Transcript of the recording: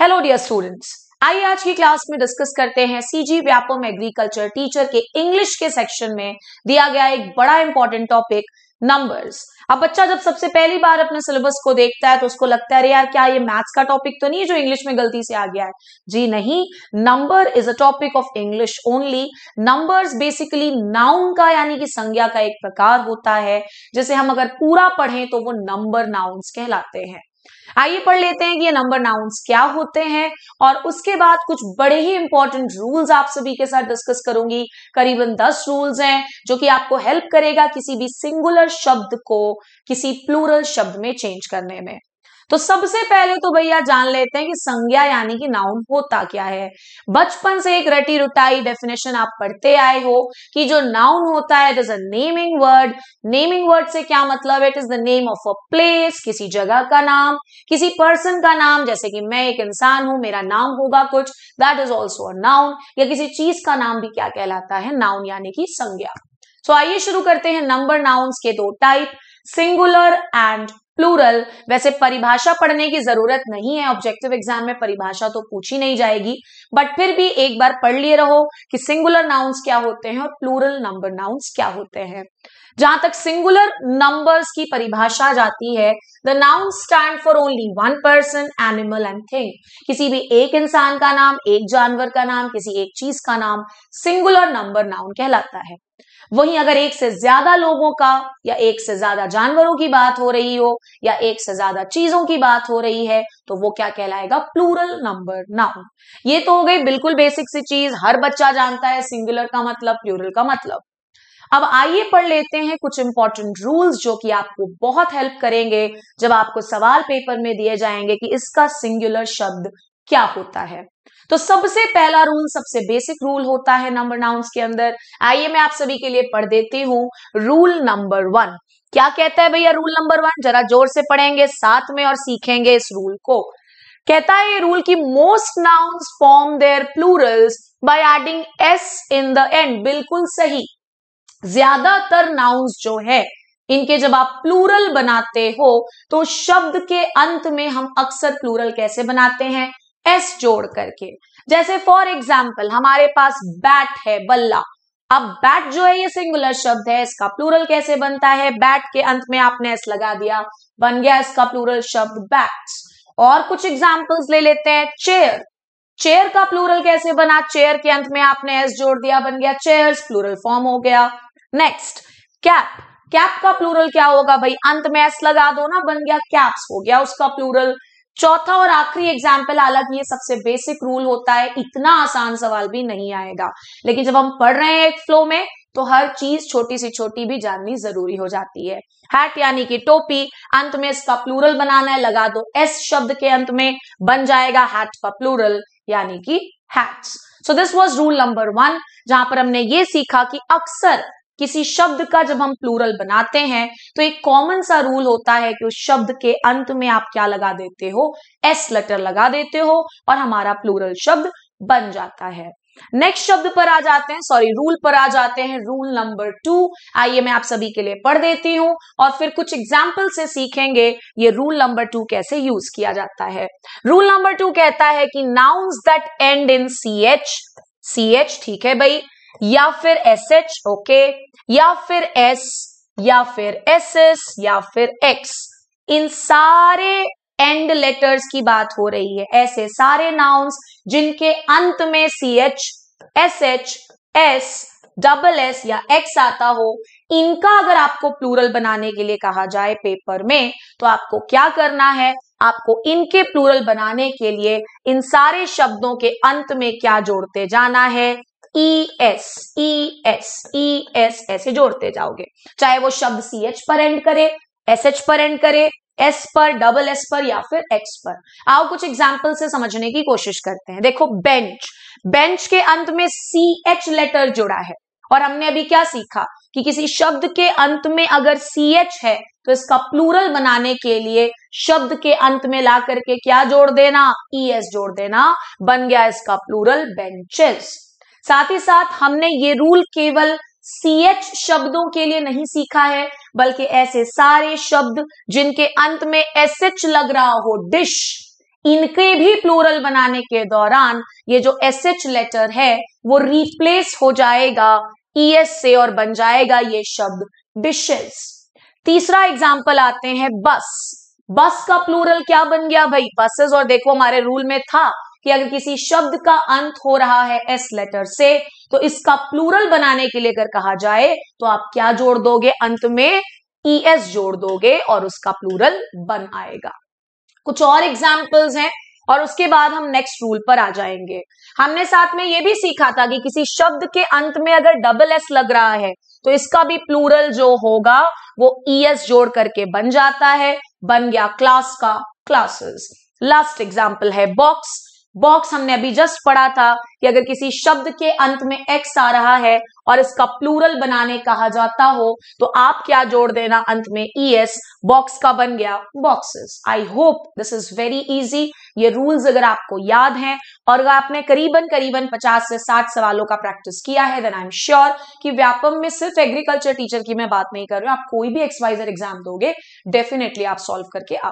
hello dear students आइए आज की क्लास में डिस्कस करते हैं सीजी व्यापम एग्रीकल्चर टीचर के इंग्लिश के सेक्शन में दिया गया एक बड़ा इंपॉर्टेंट टॉपिक नंबर्स अब बच्चा जब सबसे पहली बार अपने सिलेबस को देखता है तो उसको लगता है अरे यार क्या ये मैथ्स का टॉपिक तो नहीं है जो इंग्लिश में गलती से आ गया है जी नहीं number is a topic of English only numbers basically noun का यानी कि संज्ञा का एक प्रकार होता है जैसे हम अगर पूरा पढ़ें तो वो नंबर नाउन्स कहलाते हैं आइए पढ़ लेते हैं कि ये नंबर नाउन्स क्या होते हैं और उसके बाद कुछ बड़े ही इंपॉर्टेंट रूल्स आप सभी के साथ डिस्कस करूंगी करीबन दस रूल्स हैं जो कि आपको हेल्प करेगा किसी भी सिंगुलर शब्द को किसी प्लूरल शब्द में चेंज करने में तो सबसे पहले तो भैया जान लेते हैं कि संज्ञा यानी कि नाउन होता क्या है बचपन से एक रटी रुटाई डेफिनेशन आप पढ़ते आए हो कि जो नाउन होता है it is a naming word naming word से क्या मतलब it is the name of a place किसी जगह का नाम किसी पर्सन का नाम जैसे कि मैं एक इंसान हूं मेरा नाम होगा कुछ that is also a noun या किसी चीज का नाम भी क्या कहलाता है नाउन यानी कि संज्ञा सो so, आइए शुरू करते हैं नंबर नाउन्स के दो टाइप सिंगुलर एंड प्लूरल वैसे परिभाषा पढ़ने की जरूरत नहीं है ऑब्जेक्टिव एग्जाम में परिभाषा तो पूछी नहीं जाएगी बट फिर भी एक बार पढ़ लिए रहो कि सिंगुलर नाउन्स क्या होते हैं और प्लूरल नंबर नाउन्स क्या होते हैं जहां तक सिंगुलर नंबर्स की परिभाषा जाती है the noun stand for only one person animal and thing किसी भी एक इंसान का नाम एक जानवर का नाम किसी एक चीज का नाम सिंगुलर नंबर नाउन कहलाता है वहीं अगर एक से ज्यादा लोगों का या एक से ज्यादा जानवरों की बात हो रही हो या एक से ज्यादा चीजों की बात हो रही है तो वो क्या कहलाएगा प्लूरल नंबर नाउन ये तो हो गई बिल्कुल बेसिक सी चीज हर बच्चा जानता है सिंगुलर का मतलब प्लूरल का मतलब अब आइए पढ़ लेते हैं कुछ इंपॉर्टेंट रूल्स जो कि आपको बहुत हेल्प करेंगे जब आपको सवाल पेपर में दिए जाएंगे कि इसका सिंगुलर शब्द क्या होता है तो सबसे पहला रूल सबसे बेसिक रूल होता है नंबर नाउन्स के अंदर आइए मैं आप सभी के लिए पढ़ देती हूं रूल नंबर वन क्या कहता है भैया रूल नंबर वन जरा जोर से पढ़ेंगे साथ में और सीखेंगे इस रूल को कहता है ये रूल की most nouns form their plurals by adding S in the end बिल्कुल सही ज्यादातर नाउन्स जो है इनके जब आप प्लूरल बनाते हो तो शब्द के अंत में हम अक्सर प्लूरल कैसे बनाते हैं एस जोड़ करके जैसे फॉर एग्जाम्पल हमारे पास बैट है बल्ला अब बैट जो है ये सिंगुलर शब्द है इसका प्लूरल कैसे बनता है बैट के अंत में आपने एस लगा दिया बन गया इसका प्लूरल शब्द बैट्स और कुछ एग्जाम्पल्स ले लेते हैं चेयर चेयर का प्लूरल कैसे बना चेयर के अंत में आपने एस जोड़ दिया बन गया चेयर प्लूरल फॉर्म हो गया नेक्स्ट कैप कैप का प्लूरल क्या होगा भाई अंत में एस लगा दो ना बन गया कैप्स हो गया उसका प्लूरल चौथा और आखिरी एग्जाम्पल अलग ये सबसे बेसिक रूल होता है इतना आसान सवाल भी नहीं आएगा लेकिन जब हम पढ़ रहे हैं एक फ्लो में तो हर चीज छोटी सी छोटी भी जाननी जरूरी हो जाती है हैट यानी कि टोपी अंत में इसका प्लूरल बनाना है लगा दो एस शब्द के अंत में बन जाएगा हैट का प्लूरल यानी कि hats so this was rule number one जहां पर हमने ये सीखा कि अक्सर किसी शब्द का जब हम प्लूरल बनाते हैं तो एक कॉमन सा रूल होता है कि उस शब्द के अंत में आप क्या लगा देते हो एस लेटर लगा देते हो और हमारा प्लूरल शब्द बन जाता है नेक्स्ट शब्द पर आ जाते हैं सॉरी रूल पर आ जाते हैं रूल नंबर टू आइए मैं आप सभी के लिए पढ़ देती हूं और फिर कुछ एग्जाम्पल से सीखेंगे ये रूल नंबर टू कैसे यूज किया जाता है रूल नंबर टू कहता है कि nouns that end in C H C H ठीक है भाई या फिर एस एच ओके या फिर एस या फिर एस एस या फिर एक्स इन सारे एंड लेटर्स की बात हो रही है ऐसे सारे नाउन्स जिनके अंत में C H S H S double S या एक्स आता हो इनका अगर आपको प्लूरल बनाने के लिए कहा जाए पेपर में तो आपको क्या करना है आपको इनके प्लूरल बनाने के लिए इन सारे शब्दों के अंत में क्या जोड़ते जाना है E S E S E S ऐसे जोड़ते जाओगे चाहे वो शब्द सी एच पर एंड करे एस एच पर एंड करे एस पर डबल एस पर या फिर एक्स पर आओ कुछ एग्जाम्पल से समझने की कोशिश करते हैं देखो बेंच बेंच के अंत में सी एच लेटर जुड़ा है और हमने अभी क्या सीखा कि किसी शब्द के अंत में अगर सी एच है तो इसका प्लूरल बनाने के लिए शब्द के अंत में ला करके क्या जोड़ देना ई e एस जोड़ देना बन गया इसका प्लूरल बेंचेस साथ ही साथ हमने ये रूल केवल सीएच शब्दों के लिए नहीं सीखा है बल्कि ऐसे सारे शब्द जिनके अंत में एस एच लग रहा हो डिश इनके भी प्लूरल बनाने के दौरान ये जो एस एच लेटर है वो रिप्लेस हो जाएगा ई e एस से और बन जाएगा ये शब्द डिशेस तीसरा एग्जाम्पल आते हैं बस बस का प्लूरल क्या बन गया भाई बसेस और देखो हमारे रूल में था कि अगर किसी शब्द का अंत हो रहा है एस लेटर से तो इसका प्लूरल बनाने के लिए अगर कहा जाए तो आप क्या जोड़ दोगे अंत में ई e एस जोड़ दोगे और उसका प्लूरल बन आएगा कुछ और एग्जाम्पल्स हैं और उसके बाद हम नेक्स्ट रूल पर आ जाएंगे हमने साथ में यह भी सीखा था कि किसी शब्द के अंत में अगर डबल एस लग रहा है तो इसका भी प्लूरल जो होगा वो ई e एस जोड़ करके बन जाता है बन गया क्लास का क्लासेस लास्ट एग्जाम्पल है बॉक्स बॉक्स हमने अभी जस्ट पढ़ा था कि अगर किसी शब्द के अंत में एक्स आ रहा है और इसका प्लूरल बनाने कहा जाता हो तो आप क्या जोड़ देना अंत में ई एस बॉक्स का बन गया boxes I hope this is very easy ये रूल्स अगर आपको याद हैं और अगर आपने करीबन करीबन 50 से 60 सवालों का प्रैक्टिस किया है देन आई एम श्योर कि व्यापम में सिर्फ एग्रीकल्चर टीचर की मैं बात नहीं कर रही हूं आप कोई भी एक्सवाइजर एग्जाम दोगे डेफिनेटली आप सॉल्व करके आप